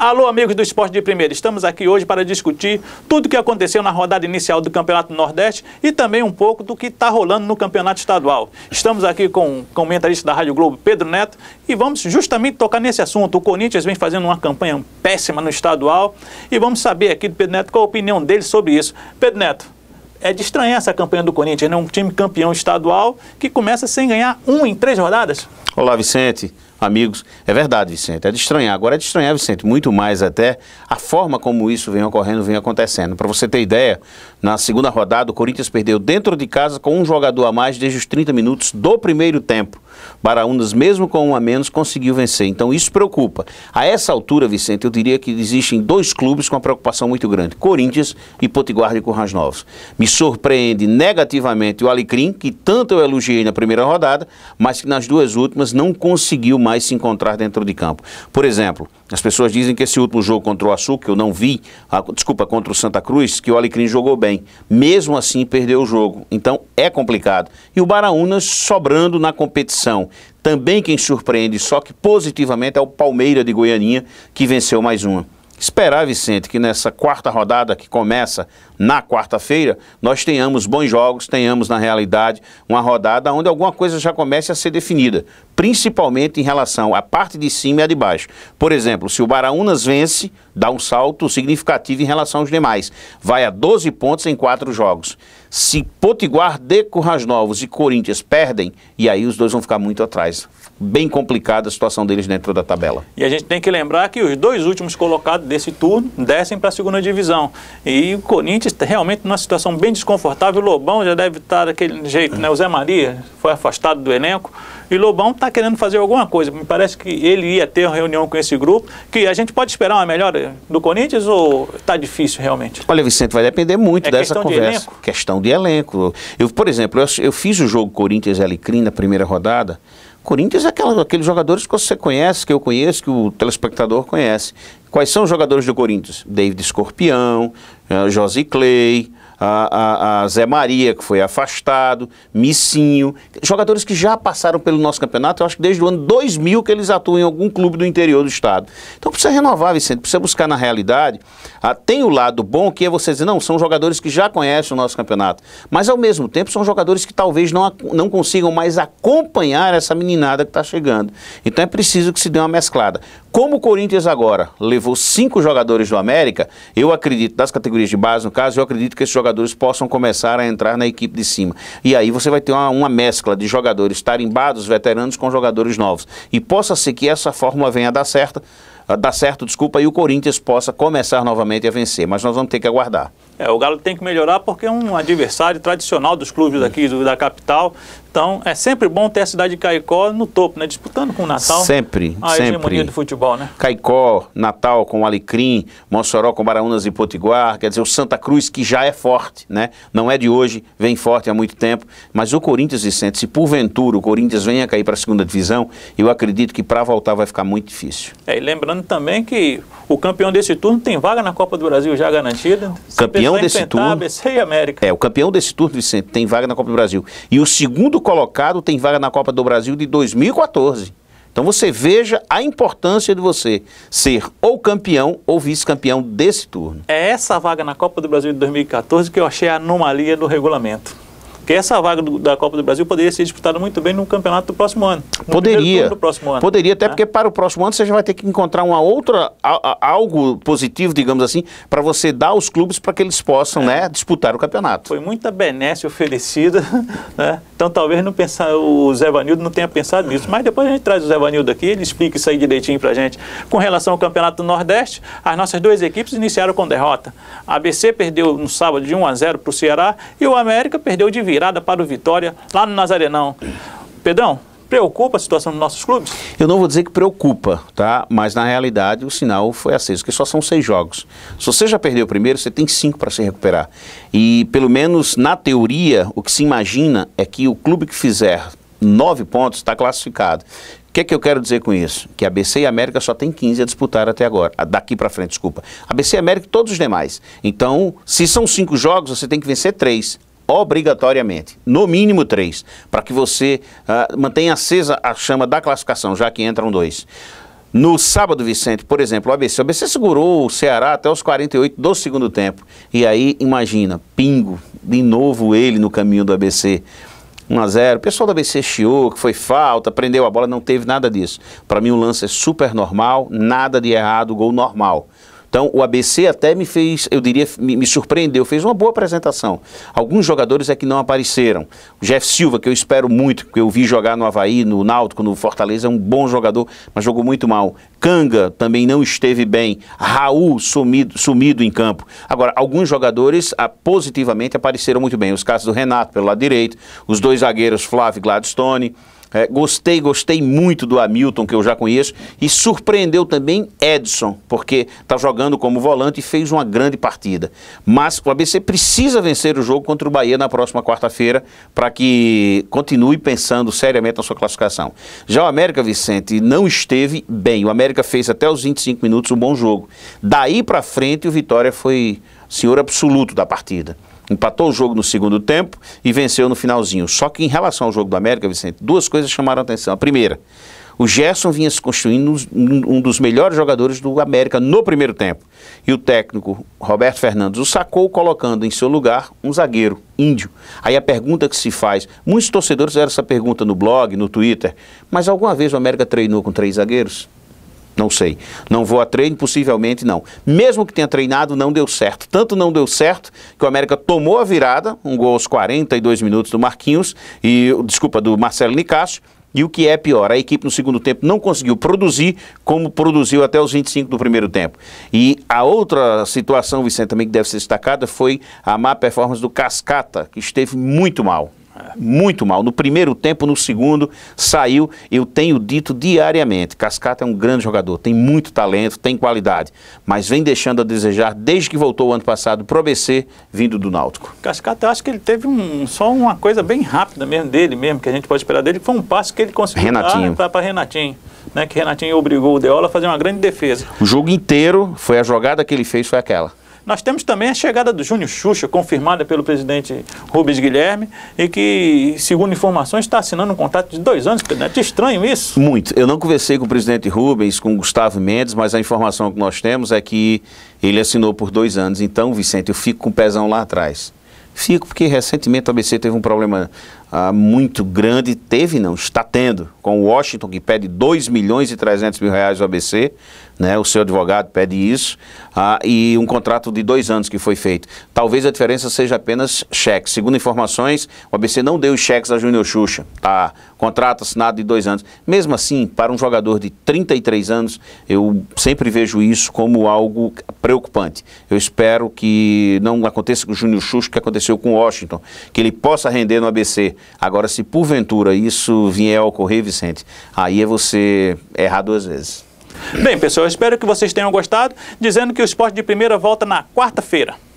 Alô, amigos do Esporte de Primeira. Estamos aqui hoje para discutir tudo o que aconteceu na rodada inicial do Campeonato Nordeste e também um pouco do que está rolando no Campeonato Estadual. Estamos aqui com o comentarista da Rádio Globo, Pedro Neto, e vamos justamente tocar nesse assunto. O Corinthians vem fazendo uma campanha péssima no estadual e vamos saber aqui do Pedro Neto qual a opinião dele sobre isso. Pedro Neto, é de estranhar essa campanha do Corinthians, né? Um time campeão estadual que começa sem ganhar um em três rodadas. Olá, Vicente amigos. É verdade, Vicente, é de estranhar. Agora é de estranhar, Vicente, muito mais até a forma como isso vem ocorrendo, vem acontecendo. Para você ter ideia, na segunda rodada, o Corinthians perdeu dentro de casa com um jogador a mais desde os 30 minutos do primeiro tempo. Baraunas, mesmo com um a menos, conseguiu vencer. Então isso preocupa. A essa altura, Vicente, eu diria que existem dois clubes com uma preocupação muito grande: Corinthians e Potiguar de Currais Novos. Me surpreende negativamente o Alecrim, que tanto eu elogiei na primeira rodada, mas que nas duas últimas não conseguiu mais mais se encontrar dentro de campo. Por exemplo, as pessoas dizem que esse último jogo contra o Açúcar, que eu não vi, a, desculpa, contra o Santa Cruz, que o Alecrim jogou bem. Mesmo assim, perdeu o jogo. Então, é complicado. E o Baraunas sobrando na competição. Também quem surpreende, só que positivamente, é o Palmeira de Goianinha, que venceu mais uma. Esperar, Vicente, que nessa quarta rodada que começa na quarta-feira, nós tenhamos bons jogos, tenhamos na realidade uma rodada onde alguma coisa já comece a ser definida, principalmente em relação à parte de cima e à de baixo. Por exemplo, se o Baraunas vence, dá um salto significativo em relação aos demais. Vai a 12 pontos em quatro jogos. Se Potiguar, Deco, Novos e Corinthians perdem, e aí os dois vão ficar muito atrás bem complicada a situação deles dentro da tabela. E a gente tem que lembrar que os dois últimos colocados desse turno descem para a segunda divisão. E o Corinthians tá realmente numa situação bem desconfortável. O Lobão já deve estar daquele jeito, né? O Zé Maria foi afastado do elenco. E Lobão está querendo fazer alguma coisa. Me parece que ele ia ter uma reunião com esse grupo. Que a gente pode esperar uma melhora do Corinthians ou está difícil realmente? Olha, Vicente, vai depender muito é dessa conversa. De questão de elenco. Eu, por exemplo, eu, eu fiz o jogo Corinthians-Alecrim na primeira rodada. Corinthians é aquela, aqueles jogadores que você conhece, que eu conheço, que o telespectador conhece. Quais são os jogadores do Corinthians? David Escorpião, uh, Josi Clay, a, a, a Zé Maria, que foi afastado, Missinho, jogadores que já passaram pelo nosso campeonato, eu acho que desde o ano 2000 que eles atuam em algum clube do interior do estado. Então precisa renovar, Vicente, precisa buscar na realidade. Ah, tem o lado bom que é você dizer, não, são jogadores que já conhecem o nosso campeonato, mas ao mesmo tempo são jogadores que talvez não, não consigam mais acompanhar essa meninada que está chegando. Então é preciso que se dê uma mesclada. Como o Corinthians agora levou cinco jogadores do América, eu acredito, das categorias de base no caso, eu acredito que esses jogadores jogadores possam começar a entrar na equipe de cima. E aí você vai ter uma, uma mescla de jogadores tarimbados, veteranos, com jogadores novos. E possa ser que essa fórmula venha a dar certo, a dar certo, desculpa, e o Corinthians possa começar novamente a vencer. Mas nós vamos ter que aguardar. É, o Galo tem que melhorar porque é um adversário tradicional dos clubes aqui do, da capital, então, é sempre bom ter a cidade de Caicó no topo, né? Disputando com o Natal. Sempre, a sempre. A hegemonia do futebol, né? Caicó, Natal com Alecrim, Mossoró com Baraunas e Potiguar, quer dizer, o Santa Cruz que já é forte, né? Não é de hoje, vem forte há muito tempo, mas o Corinthians, Vicente, se porventura o Corinthians venha cair para a segunda divisão, eu acredito que para voltar vai ficar muito difícil. É, e lembrando também que o campeão desse turno tem vaga na Copa do Brasil já garantida. Campeão desse turno. ABC e América. É, o campeão desse turno, Vicente, tem vaga na Copa do Brasil. E o segundo segundo colocado tem vaga na Copa do Brasil de 2014. Então você veja a importância de você ser ou campeão ou vice-campeão desse turno. É essa vaga na Copa do Brasil de 2014 que eu achei a anomalia do regulamento. Porque essa vaga do, da Copa do Brasil poderia ser disputada muito bem no campeonato do próximo ano. Poderia. Próximo ano, poderia, até né? porque para o próximo ano você já vai ter que encontrar uma outra, a, a, algo positivo, digamos assim, para você dar aos clubes para que eles possam é. né, disputar o campeonato. Foi muita benesse oferecida, né? Então talvez não pensar, o Zé Vanildo não tenha pensado nisso. Mas depois a gente traz o Zé Vanildo aqui, ele explica isso aí direitinho para a gente. Com relação ao Campeonato do Nordeste, as nossas duas equipes iniciaram com derrota. A ABC perdeu no sábado de 1 a 0 para o Ceará e o América perdeu de virada virada para o Vitória, lá no Nazarenão. Pedrão, preocupa a situação dos nossos clubes? Eu não vou dizer que preocupa, tá? Mas na realidade o sinal foi aceso, que só são seis jogos. Se você já perdeu o primeiro, você tem cinco para se recuperar. E pelo menos na teoria, o que se imagina é que o clube que fizer nove pontos está classificado. O que é que eu quero dizer com isso? Que a BC e a América só tem 15 a disputar até agora, daqui para frente, desculpa. A BC e a América e todos os demais. Então, se são cinco jogos, você tem que vencer três obrigatoriamente, no mínimo três, para que você uh, mantenha acesa a chama da classificação, já que entram dois. No sábado, Vicente, por exemplo, o ABC. O ABC segurou o Ceará até os 48 do segundo tempo. E aí, imagina, pingo, de novo ele no caminho do ABC. 1 a 0 O pessoal do ABC chiou, que foi falta, prendeu a bola, não teve nada disso. Para mim, o lance é super normal, nada de errado, gol normal. Então, o ABC até me fez, eu diria, me, me, surpreendeu, fez uma boa apresentação. Alguns jogadores é que não apareceram. O Jeff Silva, que eu espero muito, que eu vi jogar no Havaí, no Náutico, no Fortaleza, é um bom jogador, mas jogou muito mal. Canga também não esteve bem. Raul sumido, sumido em campo. Agora, alguns jogadores ah, positivamente apareceram muito bem. Os casos do Renato pelo lado direito, os dois zagueiros Flávio e Gladstone. É, gostei, gostei muito do Hamilton, que eu já conheço, e surpreendeu também Edson, porque está jogando como volante e fez uma grande partida. Mas o ABC precisa vencer o jogo contra o Bahia na próxima quarta-feira para que continue pensando seriamente na sua classificação. Já o América, Vicente, não esteve bem. O América fez até os 25 minutos um bom jogo. Daí para frente, o Vitória foi senhor absoluto da partida. Empatou o jogo no segundo tempo e venceu no finalzinho. Só que em relação ao jogo do América, Vicente, duas coisas chamaram a atenção. A primeira, o Gerson vinha se construindo um dos melhores jogadores do América no primeiro tempo. E o técnico Roberto Fernandes o sacou, colocando em seu lugar um zagueiro índio. Aí a pergunta que se faz: muitos torcedores fizeram essa pergunta no blog, no Twitter, mas alguma vez o América treinou com três zagueiros? Não sei. Não vou a treino? Possivelmente não. Mesmo que tenha treinado, não deu certo. Tanto não deu certo que o América tomou a virada, um gol aos 42 minutos do Marquinhos, e desculpa, do Marcelo Nicásio, e o que é pior, a equipe no segundo tempo não conseguiu produzir como produziu até os 25 do primeiro tempo. E a outra situação, Vicente, também que deve ser destacada foi a má performance do Cascata, que esteve muito mal muito mal. No primeiro tempo, no segundo, saiu. Eu tenho dito diariamente: Cascata é um grande jogador, tem muito talento, tem qualidade, mas vem deixando a desejar desde que voltou o ano passado para o ABC, vindo do Náutico. Cascata, eu acho que ele teve um, só uma coisa bem rápida mesmo dele, mesmo, que a gente pode esperar dele, que foi um passo que ele conseguiu Renatinho. dar para Renatinho. Né, que Renatinho obrigou o Deola a fazer uma grande defesa. O jogo inteiro foi a jogada que ele fez, foi aquela. Nós temos também a chegada do Júnior Xuxa, confirmada pelo presidente Rubens Guilherme, e que, segundo informações, está assinando um contrato de dois anos, presidente. É estranho isso? Muito. Eu não conversei com o presidente Rubens, com o Gustavo Mendes, mas a informação que nós temos é que ele assinou por dois anos. Então, Vicente, eu fico com o pezão lá atrás. Fico porque recentemente a ABC teve um problema ah, muito grande, teve não, está tendo, com o Washington que pede 2 milhões e 300 mil reais do ABC, né, o seu advogado pede isso, ah, e um contrato de dois anos que foi feito. Talvez a diferença seja apenas cheques. Segundo informações, o ABC não deu os cheques a Júnior Xuxa, tá? contrato assinado de dois anos. Mesmo assim, para um jogador de 33 anos, eu sempre vejo isso como algo preocupante. Eu espero que não aconteça com o Júnior Xuxa, que aconteceu com o Washington, que ele possa render no ABC, Agora, se porventura isso vier a ocorrer, Vicente, aí é você errar duas vezes. Bem, pessoal, eu espero que vocês tenham gostado, dizendo que o esporte de primeira volta na quarta-feira.